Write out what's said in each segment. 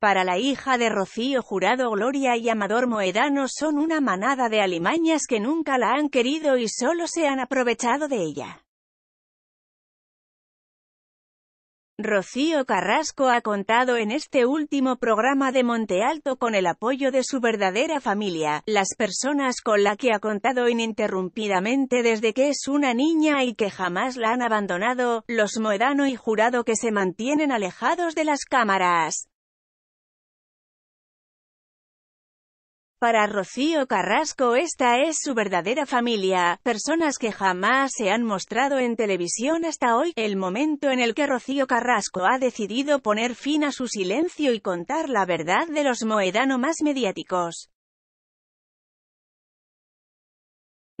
Para la hija de Rocío Jurado Gloria y Amador Moedano son una manada de alimañas que nunca la han querido y solo se han aprovechado de ella. Rocío Carrasco ha contado en este último programa de Monte Alto con el apoyo de su verdadera familia, las personas con la que ha contado ininterrumpidamente desde que es una niña y que jamás la han abandonado, los Moedano y Jurado que se mantienen alejados de las cámaras. Para Rocío Carrasco esta es su verdadera familia, personas que jamás se han mostrado en televisión hasta hoy, el momento en el que Rocío Carrasco ha decidido poner fin a su silencio y contar la verdad de los moedano más mediáticos.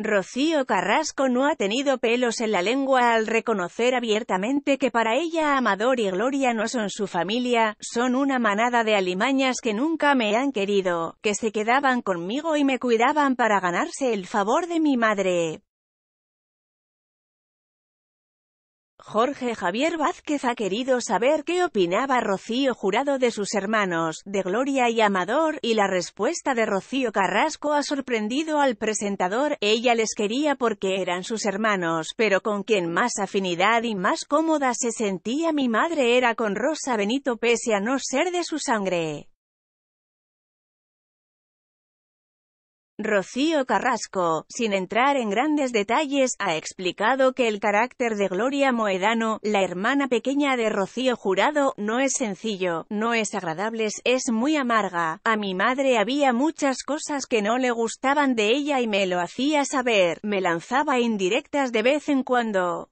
Rocío Carrasco no ha tenido pelos en la lengua al reconocer abiertamente que para ella Amador y Gloria no son su familia, son una manada de alimañas que nunca me han querido, que se quedaban conmigo y me cuidaban para ganarse el favor de mi madre, Jorge Javier Vázquez ha querido saber qué opinaba Rocío Jurado de sus hermanos, de Gloria y Amador, y la respuesta de Rocío Carrasco ha sorprendido al presentador, ella les quería porque eran sus hermanos, pero con quien más afinidad y más cómoda se sentía mi madre era con Rosa Benito pese a no ser de su sangre. Rocío Carrasco, sin entrar en grandes detalles, ha explicado que el carácter de Gloria Moedano, la hermana pequeña de Rocío Jurado, no es sencillo, no es agradable, es muy amarga. A mi madre había muchas cosas que no le gustaban de ella y me lo hacía saber, me lanzaba indirectas de vez en cuando.